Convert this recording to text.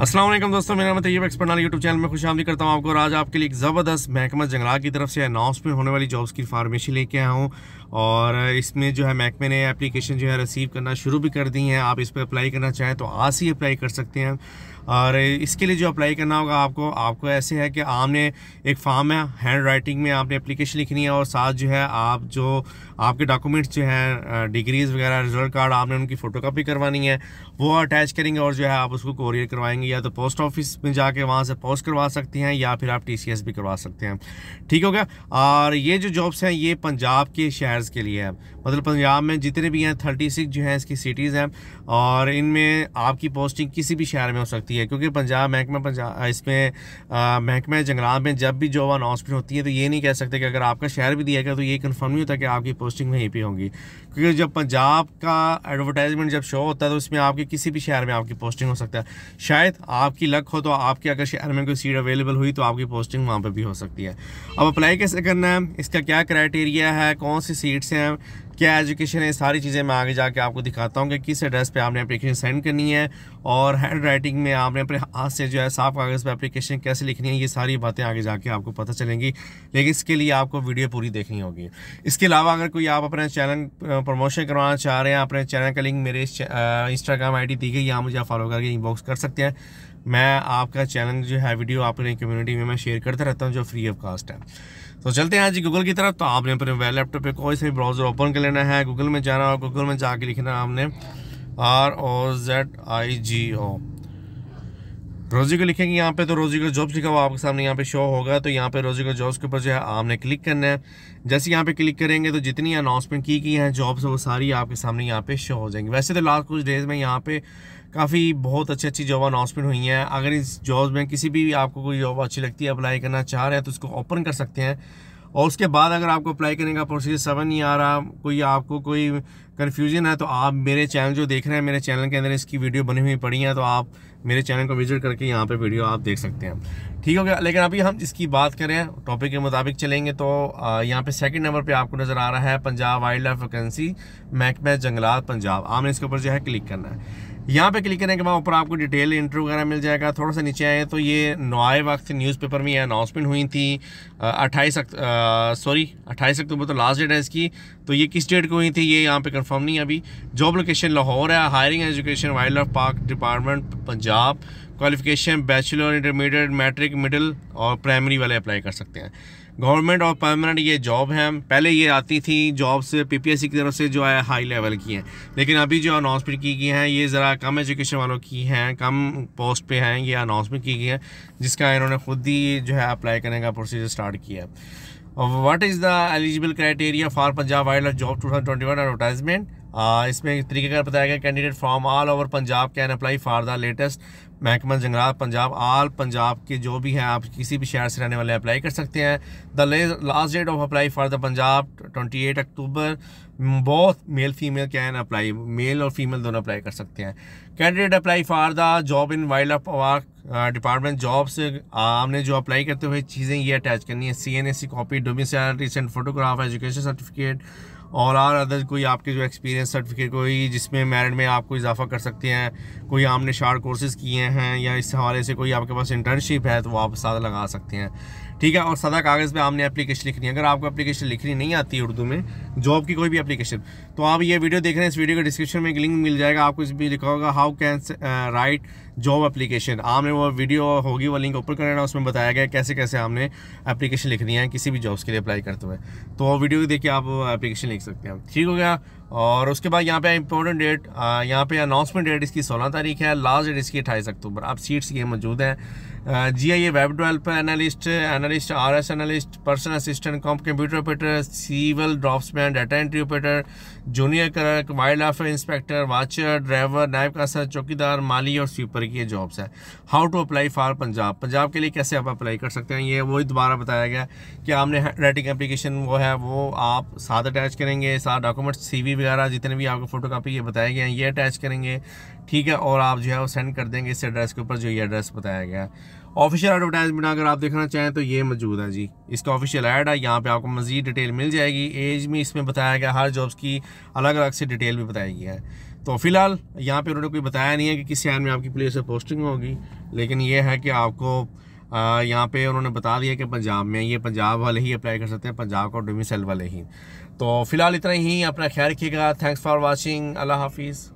असलम दोस्तों मेरा नाम तैयब एक्सपर्ट यूट्यूब चैनल में खुश आमदी करता हूँ आपको आज आपके लिए एक ज़बरदस्त महकमा जंगला की तरफ से अनाउंसमेंट होने वाली जॉब्स की फार्मेशन लेके आया हूँ और इसमें जो है महकमे ने एप्लीकेशन जो है रिसीव करना शुरू भी कर दी है आप इस पर अप्लाई करना चाहें तो आज ही अप्लाई कर सकते हैं और इसके लिए जो अप्लाई करना होगा आपको आपको ऐसे है कि आपने एक फॉर्म है हैंड राइटिंग में आपने एप्लीकेशन लिखनी है और साथ जो है आप जो आपके डॉक्यूमेंट्स जो हैं डिग्रीज़ वगैरह रिजल्ट कार्ड आपने उनकी फ़ोटोकॉपी करवानी है वो अटैच करेंगे और जो है आप उसको कोरियर करवाएंगे या तो पोस्ट ऑफिस में जाके वहाँ से पोस्ट करवा सकते हैं या फिर आप टी भी करवा सकते हैं ठीक हो गया और ये जो जॉब्स हैं ये पंजाब के शहर्स के लिए है मतलब पंजाब में जितने भी हैं थर्टी जो हैं इसकी सिटीज़ हैं और इनमें आपकी पोस्टिंग किसी भी शहर में हो सकती है है क्योंकि पंजाब महकमा पंजाब इसमें महकमे जंगलात में जब भी जॉब अनाउंसमेंट होती है तो ये नहीं कह सकते कि अगर आपका शहर भी दिया गया तो ये कन्फर्म नहीं होता कि आपकी पोस्टिंग वहीं पर होगी क्योंकि जब पंजाब का एडवर्टाइजमेंट जब शो होता है तो उसमें आपके किसी भी शहर में आपकी पोस्टिंग हो सकता है शायद आपकी लक हो तो आपके अगर शहर में कोई सीट अवेलेबल हुई तो आपकी पोस्टिंग वहाँ पर भी हो सकती है अब अप्लाई कैसे करना है इसका क्या क्राइटेरिया है कौन सी सीट्स हैं क्या एजुकेशन है सारी चीज़ें मैं आगे जाके आपको दिखाता हूँ कि किस एड्रेस पे आपने एप्लीकेशन सेंड करनी है और हैंड राइटिंग में आपने अपने हाथ से जो है साफ कागज़ पर एप्लीकेशन कैसे लिखनी है ये सारी बातें आगे जाके आपको पता चलेंगी लेकिन इसके लिए आपको वीडियो पूरी देखनी होगी इसके अलावा अगर कोई आप अपने चैनल प्रमोशन करवाना चाह रहे हैं अपने चैनल का लिंक मेरे इंस्टाग्राम आई दी गई आप मुझे आप फॉलो करके इनबॉक्स कर सकते हैं मैं आपका चैनल जो है वीडियो आपने कम्युनिटी में मैं शेयर करता रहता हूँ जो फ्री ऑफ कास्ट है तो चलते हैं जी गूगल की तरफ तो आपने अपने वेब लैपटॉप पे कोई से भी ब्राउज़र ओपन कर लेना है गूगल में जाना और गूगल में जाके लिखना आपने आर ओ जेड आई जी ओ रोजी को लिखेंगे यहाँ पे तो रोजी को जॉब्स लिखा हुआ आपके सामने यहाँ पे शो होगा तो यहाँ पे रोजी को जॉब्स के ऊपर जो है आपने क्लिक करना है जैसे यहाँ पे क्लिक करेंगे तो जितनी अनाउंसमेंट की गई हैं जॉब्स वो सारी आपके सामने यहाँ पे शो हो जाएंगी वैसे तो लास्ट कुछ डेज में यहाँ पे काफ़ी बहुत अच्छी अच्छी जॉब अनाउंसमेंट हुई हैं अगर इस जॉब में किसी भी आपको कोई जॉब अच्छी लगती है अप्लाई करना चाह रहे हैं तो उसको ओपन कर सकते हैं और उसके बाद अगर आपको अप्लाई करने का प्रोसीजर समझ नहीं आ रहा कोई आपको कोई कन्फ्यूजन है तो आप मेरे चैनल जो देख रहे हैं मेरे चैनल के अंदर इसकी वीडियो बनी हुई पड़ी है तो आप मेरे चैनल को विजिट करके यहाँ पर वीडियो आप देख सकते हैं ठीक हो गया लेकिन अभी हम इसकी बात करें टॉपिक के मुताबिक चलेंगे तो यहाँ पे सेकंड नंबर पे आपको नज़र आ रहा है पंजाब वाइल्ड लाइफ वैकेंसी महकमा जंगलात पंजाब आपने इसके ऊपर जो है क्लिक करना है यहाँ पे क्लिक करने के बाद ऊपर आपको डिटेल इंटरव्यू वगैरह मिल जाएगा थोड़ा सा नीचे आए तो ये नौए वक्त न्यूज़पेपर में अनाउंसमेंट हुई थी अट्ठाईस सॉरी अट्ठाईस अक्टूबर तो लास्ट डेट है इसकी तो ये किस डेट को हुई थी ये यहाँ पे कंफर्म नहीं है अभी जॉब लोकेशन लाहौर है hiring education wildlife park department Punjab qualification bachelor intermediate matric middle और प्राइमरी वाले अप्लाई कर सकते हैं गवर्नमेंट और परमानेंट ये जॉब है पहले ये आती थी जॉब्स पीपीएससी की तरफ से जो है हाई लेवल की हैं लेकिन अभी जो अनाउंसमेंट की गई हैं ये ज़रा कम एजुकेशन वालों की हैं कम पोस्ट पे हैं ये अनाउंसमेंट की गई हैं जिसका इन्होंने खुद ही जो है अप्लाई करने का प्रोसीजर स्टार्ट किया है criteria is Punjab wildlife job two thousand twenty one advertisement इसमें तरीके का बताया गया candidate from all over Punjab can apply for the latest महकमा जंगलात पंजाब आल पंजाब के जो भी हैं आप किसी भी शहर से रहने वाले अप्लाई कर सकते हैं the last date of apply for the Punjab 28 October both male female can apply male और फीमेल दोनों अप्लाई कर सकते हैं candidate apply for the job in wildlife park department jobs आपने जो अप्लाई करते हुए चीज़ें ये अटैच करनी है C N A C copy domicile recent photograph education certificate और आर अदर कोई आपके जो एक्सपीरियंस सर्टिफिकेट कोई जिसमें मेरिट में आपको इजाफा कर सकते हैं कोई आपने शार्ट कोर्सेज़ किए हैं या इस हवाले से कोई आपके पास इंटर्नशिप है तो वो आप साथ लगा सकते हैं ठीक है और सदा कागज़ पे आपने एप्लीकेशन लिखनी है अगर आपको एप्लीकेशन लिखनी नहीं आती है उर्दू में जॉब की कोई भी एप्लीकेशन तो आप ये वीडियो देख रहे हैं इस वीडियो के डिस्क्रिप्शन में एक लिंक मिल जाएगा आपको इस भी लिखा होगा how can write job application आपने वो वीडियो होगी वो लिंक ओपन करना उसमें बताया गया कैसे कैसे आपने एप्लीकेशन लिखनी है किसी भी जॉब्स के लिए अप्लाई करते हुए तो वीडियो देख के आप एप्लीकेशन लिख सकते हैं ठीक हो गया और उसके बाद यहाँ पे इम्पोर्टेंट डेट यहाँ पे अनाउंसमेंट डेट इसकी 16 तारीख है लास्ट डेट इसकी अठाईस अक्टूबर अब सीट्स ये मौजूद हैं जी आई ये web developer analyst analyst R S analyst personal assistant कॉम computer operator civil draftsman data entry operator junior clerk wildlife inspector watcher driver नायब कासर चौकीदार माली और स्वीपर की जॉब्स हैं how to apply for Punjab Punjab के लिए कैसे आप अप्लाई कर सकते हैं ये वही दोबारा बताया गया कि आपने राइटिंग एप्लीकेशन वो है वो आप साथ अटैच करेंगे साथ डॉक्यूमेंट्स सी वगैरह जितने भी आपको फोटो कापी ये बताए गए हैं ये अटैच करेंगे ठीक है और आप जो है वो सेंड कर देंगे इस एड्रेस के ऊपर जो ये एड्रेस बताया गया है ऑफिशियल एडवर्टाइजमेंट अगर आप देखना चाहें तो ये मौजूद है जी इसका ऑफिशियल ऐड है यहाँ पे आपको मजीद डिटेल मिल जाएगी एज में इसमें बताया गया हर जॉब्स की अलग अलग से डिटेल भी बताई गई है तो फिलहाल यहाँ पे उन्होंने कोई बताया नहीं है कि किस शहर में आपकी प्लेस पर पोस्टिंग होगी लेकिन ये है कि आपको यहाँ पे उन्होंने बता दिया कि पंजाब में ये पंजाब वाले ही अप्लाई कर सकते हैं पंजाब का डोमिसल वाले ही तो फिलहाल इतना ही अपना ख्याल रखिएगा थैंक्स फॉर वॉचिंग अल्लाह हाफिज़